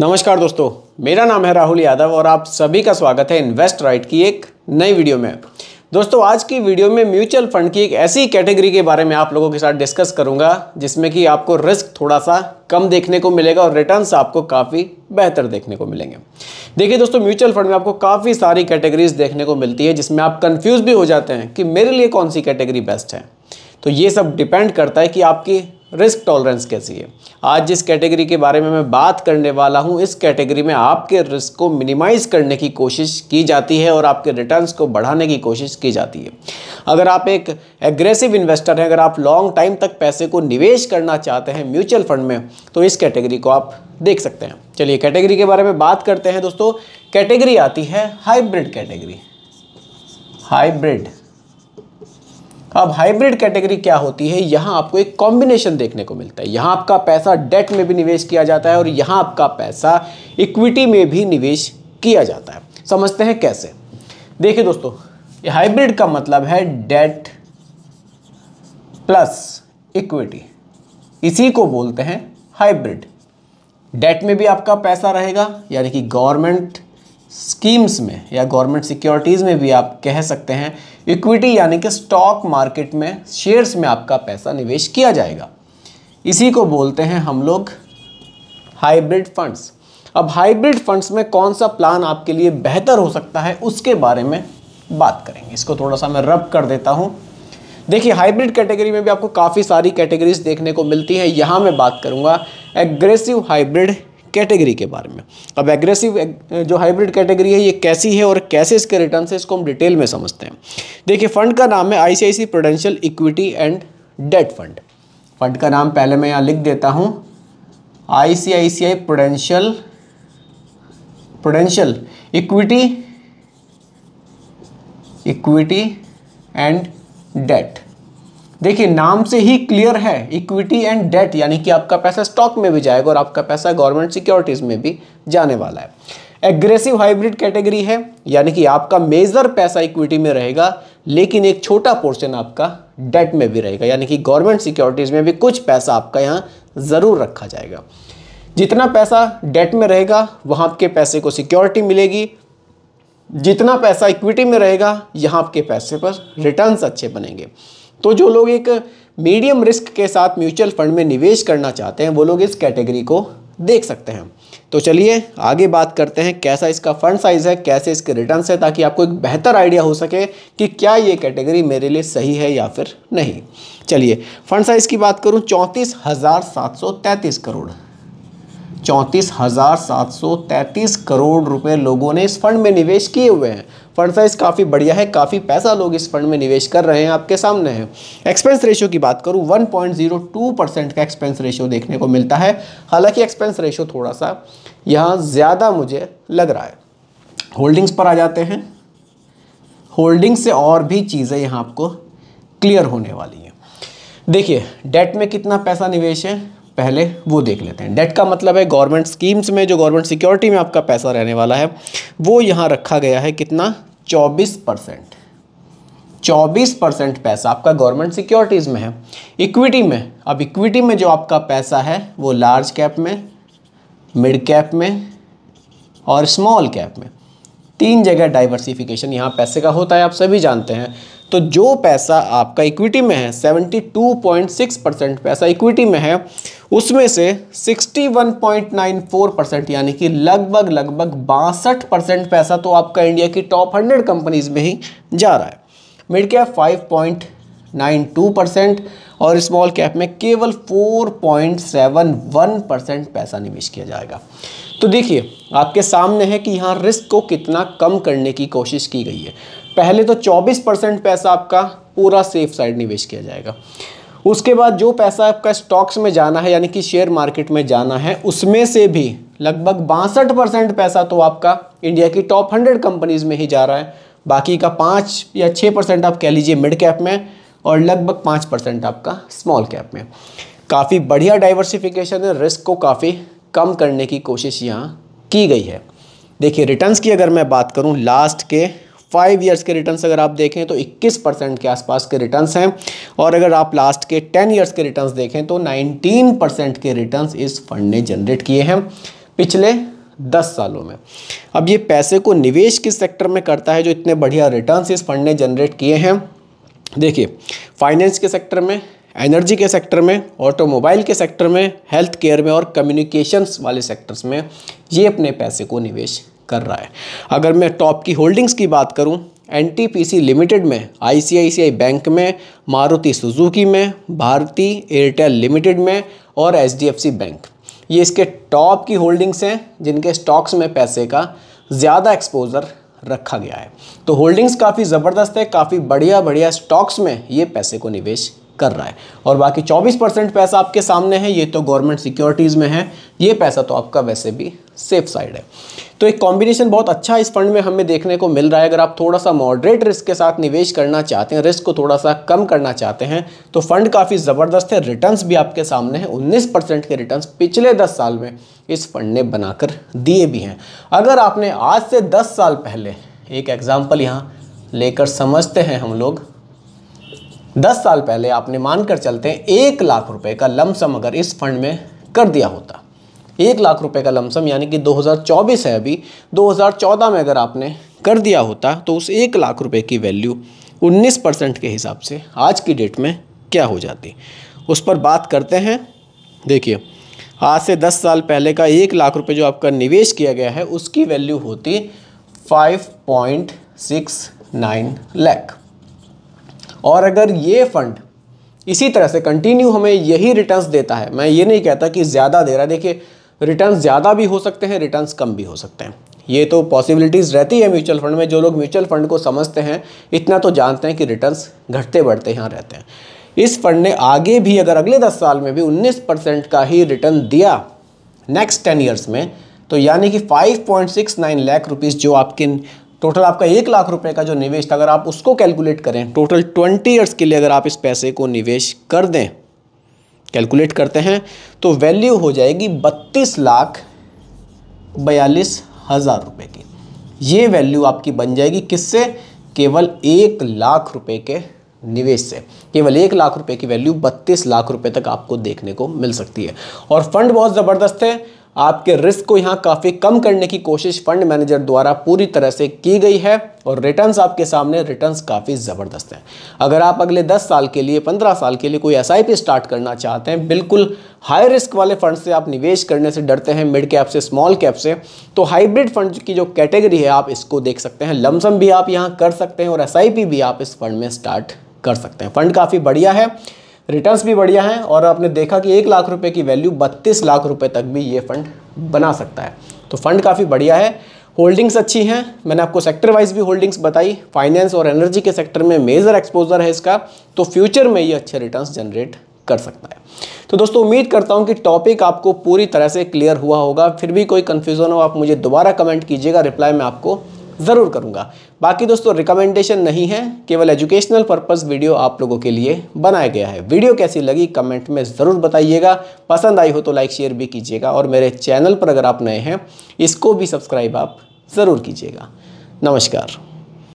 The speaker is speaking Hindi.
नमस्कार दोस्तों मेरा नाम है राहुल यादव और आप सभी का स्वागत है इन्वेस्ट राइट की एक नई वीडियो में दोस्तों आज की वीडियो में म्यूचुअल फंड की एक ऐसी कैटेगरी के बारे में आप लोगों के साथ डिस्कस करूंगा जिसमें कि आपको रिस्क थोड़ा सा कम देखने को मिलेगा और रिटर्न्स आपको काफ़ी बेहतर देखने को मिलेंगे देखिए दोस्तों म्यूचुअल फंड में आपको काफ़ी सारी कैटेगरीज देखने को मिलती है जिसमें आप कन्फ्यूज़ भी हो जाते हैं कि मेरे लिए कौन सी कैटेगरी बेस्ट है तो ये सब डिपेंड करता है कि आपकी रिस्क टॉलरेंस कैसी है आज जिस कैटेगरी के बारे में मैं बात करने वाला हूँ इस कैटेगरी में आपके रिस्क को मिनिमाइज़ करने की कोशिश की जाती है और आपके रिटर्न्स को बढ़ाने की कोशिश की जाती है अगर आप एक एग्रेसिव इन्वेस्टर हैं अगर आप लॉन्ग टाइम तक पैसे को निवेश करना चाहते हैं म्यूचुअल फंड में तो इस कैटेगरी को आप देख सकते हैं चलिए कैटेगरी के बारे में बात करते हैं दोस्तों कैटेगरी आती है हाइब्रिड कैटेगरी हाइब्रिड अब हाइब्रिड कैटेगरी क्या होती है यहाँ आपको एक कॉम्बिनेशन देखने को मिलता है यहाँ आपका पैसा डेट में भी निवेश किया जाता है और यहाँ आपका पैसा इक्विटी में भी निवेश किया जाता है समझते हैं कैसे देखिए दोस्तों हाइब्रिड का मतलब है डेट प्लस इक्विटी इसी को बोलते हैं हाइब्रिड डेट में भी आपका पैसा रहेगा यानी कि गवर्नमेंट स्कीम्स में या गवर्नमेंट सिक्योरिटीज़ में भी आप कह सकते हैं इक्विटी यानी कि स्टॉक मार्केट में शेयर्स में आपका पैसा निवेश किया जाएगा इसी को बोलते हैं हम लोग हाइब्रिड फंड्स अब हाइब्रिड फंड्स में कौन सा प्लान आपके लिए बेहतर हो सकता है उसके बारे में बात करेंगे इसको थोड़ा सा मैं रब कर देता हूँ देखिए हाइब्रिड कैटेगरी में भी आपको काफ़ी सारी कैटेगरीज देखने को मिलती हैं यहाँ मैं बात करूँगा एग्रेसिव हाइब्रिड कैटेगरी के बारे में अब एग्रेसिव eh, जो हाइब्रिड कैटेगरी है ये कैसी है और कैसे इसके रिटर्न है इसको हम डिटेल में समझते हैं देखिए फंड का नाम है I Prudential equity and debt fund fund का नाम पहले मैं यहाँ लिख देता हूँ I C I C I Prudential Prudential equity equity and debt देखिए नाम से ही क्लियर है इक्विटी एंड डेट यानी कि आपका पैसा स्टॉक में भी जाएगा और आपका पैसा गवर्नमेंट सिक्योरिटीज में भी जाने वाला है एग्रेसिव हाइब्रिड कैटेगरी है यानी कि आपका मेजर पैसा इक्विटी में रहेगा लेकिन एक छोटा पोर्शन आपका डेट में भी रहेगा यानी कि गवर्नमेंट सिक्योरिटीज में भी कुछ पैसा आपका यहाँ ज़रूर रखा जाएगा जितना पैसा डेट में रहेगा वहाँ आपके पैसे को सिक्योरिटी मिलेगी जितना पैसा इक्विटी में रहेगा यहाँ आपके पैसे पर रिटर्न्स अच्छे बनेंगे तो जो लोग एक मीडियम रिस्क के साथ म्यूचुअल फंड में निवेश करना चाहते हैं वो लोग इस कैटेगरी को देख सकते हैं तो चलिए आगे बात करते हैं कैसा इसका फंड साइज़ है कैसे इसके रिटर्न है ताकि आपको एक बेहतर आइडिया हो सके कि क्या ये कैटेगरी मेरे लिए सही है या फिर नहीं चलिए फंड साइज़ की बात करूँ चौंतीस करोड़ चौंतीस हज़ार सात सौ तैंतीस करोड़ रुपए लोगों ने इस फंड में निवेश किए हुए हैं फंड साइज़ काफ़ी बढ़िया है काफ़ी पैसा लोग इस फंड में निवेश कर रहे हैं आपके सामने है एक्सपेंस रेशियो की बात करूँ 1.02 परसेंट का एक्सपेंस रेशियो देखने को मिलता है हालांकि एक्सपेंस रेशियो थोड़ा सा यहाँ ज़्यादा मुझे लग रहा है होल्डिंग्स पर आ जाते हैं होल्डिंग्स से और भी चीज़ें यहाँ आपको क्लियर होने वाली हैं देखिए डेट में कितना पैसा निवेश है पहले वो देख लेते हैं डेट का मतलब है गवर्नमेंट स्कीम्स में जो गवर्नमेंट सिक्योरिटी में आपका पैसा रहने वाला है वो यहाँ रखा गया है कितना चौबीस परसेंट चौबीस परसेंट पैसा आपका गवर्नमेंट सिक्योरिटीज़ में है इक्विटी में अब इक्विटी में जो आपका पैसा है वो लार्ज कैप में मिड कैप में और स्मॉल कैप में तीन जगह डाइवर्सिफिकेशन यहाँ पैसे का होता है आप सभी जानते हैं तो जो पैसा आपका इक्विटी में है 72.6 परसेंट पैसा इक्विटी में है उसमें से 61.94 परसेंट यानी कि लगभग लगभग बासठ परसेंट पैसा तो आपका इंडिया की टॉप 100 कंपनीज में ही जा रहा है मिड कैप 5.92 परसेंट और स्मॉल कैप में केवल 4.71 परसेंट पैसा निवेश किया जाएगा तो देखिए आपके सामने है कि यहाँ रिस्क को कितना कम करने की कोशिश की गई है पहले तो 24 परसेंट पैसा आपका पूरा सेफ साइड निवेश किया जाएगा उसके बाद जो पैसा आपका स्टॉक्स में जाना है यानी कि शेयर मार्केट में जाना है उसमें से भी लगभग बासठ परसेंट पैसा तो आपका इंडिया की टॉप हंड्रेड कंपनीज में ही जा रहा है बाकी का पाँच या छः परसेंट आप कह लीजिए मिड कैप में और लगभग पाँच परसेंट आपका स्मॉल कैप में काफ़ी बढ़िया डाइवर्सिफिकेशन है रिस्क को काफ़ी कम करने की कोशिश यहाँ की गई है देखिए रिटर्न्स की अगर मैं बात करूँ लास्ट के फाइव ईयर्स के रिटर्न्स अगर आप देखें तो 21 परसेंट के आसपास के रिटर्न्स हैं और अगर आप लास्ट के 10 ईयर्स के रिटर्न्स देखें तो 19 परसेंट के रिटर्न्स इस फंड ने जनरेट किए हैं पिछले दस सालों में अब ये पैसे को निवेश किस सेक्टर में करता है जो इतने बढ़िया रिटर्न्स इस फंड ने जनरेट किए हैं देखिए फाइनेंस के सेक्टर में एनर्जी के सेक्टर में ऑटोमोबाइल के सेक्टर में हेल्थ केयर में और कम्युनिकेशंस वाले सेक्टर्स में ये अपने पैसे को निवेश कर रहा है अगर मैं टॉप की होल्डिंग्स की बात करूं एनटीपीसी लिमिटेड में आईसीआईसीआई बैंक में मारुति सुजुकी में भारती एयरटेल लिमिटेड में और एचडीएफसी बैंक ये इसके टॉप की होल्डिंग्स हैं जिनके स्टॉक्स में पैसे का ज़्यादा एक्सपोज़र रखा गया है तो होल्डिंग्स काफ़ी ज़बरदस्त है काफ़ी बढ़िया बढ़िया स्टॉक्स में ये पैसे को निवेश कर रहा है और बाकी 24 परसेंट पैसा आपके सामने है ये तो गवर्नमेंट सिक्योरिटीज़ में है ये पैसा तो आपका वैसे भी सेफ साइड है तो एक कॉम्बिनेशन बहुत अच्छा इस फंड में हमें देखने को मिल रहा है अगर आप थोड़ा सा मॉडरेट रिस्क के साथ निवेश करना चाहते हैं रिस्क को थोड़ा सा कम करना चाहते हैं तो फंड काफ़ी ज़बरदस्त है रिटर्न्स भी आपके सामने हैं उन्नीस परसेंट के रिटर्न्स पिछले दस साल में इस फंड ने बनाकर दिए भी हैं अगर आपने आज से दस साल पहले एक एग्ज़ाम्पल यहाँ लेकर समझते हैं हम लोग दस साल पहले आपने मानकर चलते हैं एक लाख रुपए का लमसम अगर इस फंड में कर दिया होता एक लाख रुपए का लमसम यानी कि 2024 है अभी 2014 में अगर आपने कर दिया होता तो उस एक लाख रुपए की वैल्यू 19 परसेंट के हिसाब से आज की डेट में क्या हो जाती उस पर बात करते हैं देखिए आज से 10 साल पहले का एक लाख रुपए जो आपका निवेश किया गया है उसकी वैल्यू होती नाइन लाख और अगर ये फंड इसी तरह से कंटिन्यू हमें यही रिटर्न्स देता है मैं ये नहीं कहता कि ज़्यादा दे रहा है देखिए रिटर्न ज़्यादा भी हो सकते हैं रिटर्न कम भी हो सकते हैं ये तो पॉसिबिलिटीज़ रहती है म्यूचुअल फंड में जो लोग म्यूचुअल फंड को समझते हैं इतना तो जानते हैं कि रिटर्न्स घटते बढ़ते यहाँ रहते हैं इस फंड ने आगे भी अगर अगले दस साल में भी उन्नीस परसेंट का ही रिटर्न दिया नेक्स्ट टेन ईयर्स में तो यानी कि 5.69 लाख रुपीज़ जो आपके टोटल आपका एक लाख रुपए का जो निवेश था अगर आप उसको कैलकुलेट करें टोटल 20 इयर्स के लिए अगर आप इस पैसे को निवेश कर दें कैलकुलेट करते हैं तो वैल्यू हो जाएगी बत्तीस लाख बयालीस हज़ार रुपये की ये वैल्यू आपकी बन जाएगी किससे केवल एक लाख रुपए के निवेश से केवल एक लाख रुपए की वैल्यू बत्तीस लाख रुपए तक आपको देखने को मिल सकती है और फंड बहुत ज़बरदस्त है आपके रिस्क को यहाँ काफ़ी कम करने की कोशिश फंड मैनेजर द्वारा पूरी तरह से की गई है और रिटर्न्स आपके सामने रिटर्न्स काफ़ी ज़बरदस्त हैं अगर आप अगले 10 साल के लिए 15 साल के लिए कोई एस स्टार्ट करना चाहते हैं बिल्कुल हाई रिस्क वाले फंड से आप निवेश करने से डरते हैं मिड कैप से स्मॉल कैप से तो हाइब्रिड फंड की जो कैटेगरी है आप इसको देख सकते हैं लमसम भी आप यहाँ कर सकते हैं और एस भी आप इस फंड में स्टार्ट कर सकते हैं फंड काफ़ी बढ़िया है रिटर्न्स भी बढ़िया हैं और आपने देखा कि एक लाख रुपए की वैल्यू बत्तीस लाख रुपए तक भी ये फंड बना सकता है तो फंड काफ़ी बढ़िया है होल्डिंग्स अच्छी हैं मैंने आपको सेक्टर वाइज भी होल्डिंग्स बताई फाइनेंस और एनर्जी के सेक्टर में मेजर एक्सपोजर है इसका तो फ्यूचर में ये अच्छे रिटर्न्स जनरेट कर सकता है तो दोस्तों उम्मीद करता हूँ कि टॉपिक आपको पूरी तरह से क्लियर हुआ होगा फिर भी कोई कन्फ्यूज़न हो आप मुझे दोबारा कमेंट कीजिएगा रिप्लाई मैं आपको ज़रूर करूँगा बाकी दोस्तों रिकमेंडेशन नहीं है केवल एजुकेशनल पर्पस वीडियो आप लोगों के लिए बनाया गया है वीडियो कैसी लगी कमेंट में ज़रूर बताइएगा पसंद आई हो तो लाइक शेयर भी कीजिएगा और मेरे चैनल पर अगर आप नए हैं इसको भी सब्सक्राइब आप ज़रूर कीजिएगा नमस्कार